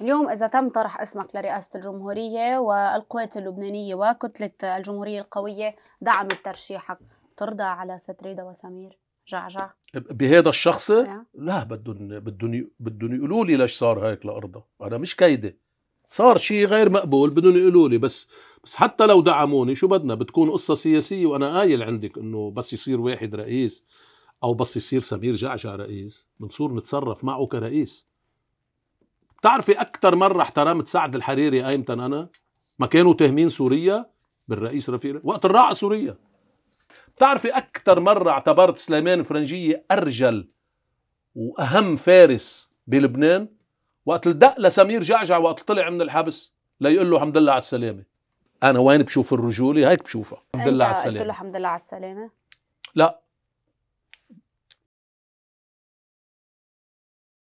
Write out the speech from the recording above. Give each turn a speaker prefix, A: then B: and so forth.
A: اليوم إذا تم طرح اسمك لرئاسة الجمهورية والقوات اللبنانية وكتلة الجمهورية القوية دعمت ترشيحك ترضى على ستريدا وسمير جعجع
B: بهذا الشخص لا بدهم بدهم بدهم يقولوا لي ليش صار هيك لأرضى أنا مش كايدة صار شيء غير مقبول بدهم يقولوا لي بس بس حتى لو دعموني شو بدنا بتكون قصة سياسية وأنا قايل عندك إنه بس يصير واحد رئيس أو بس يصير سمير جعجع رئيس بنصور نتصرف معه كرئيس بتعرفي اكثر مره احترمت سعد الحريري ايمتى انا ما كانوا تهمين سوريا بالرئيس رفيق وقت الرعى سوريا بتعرفي اكثر مره اعتبرت سليمان فرنجيه ارجل واهم فارس بلبنان وقت الدق لسمير جعجع وقت طلع من الحبس ليقول له الحمد لله على السلامه انا وين بشوف الرجوله هيك بشوفها الحمد لله على السلامه قلت له
C: الحمد لله على السلامه
B: لا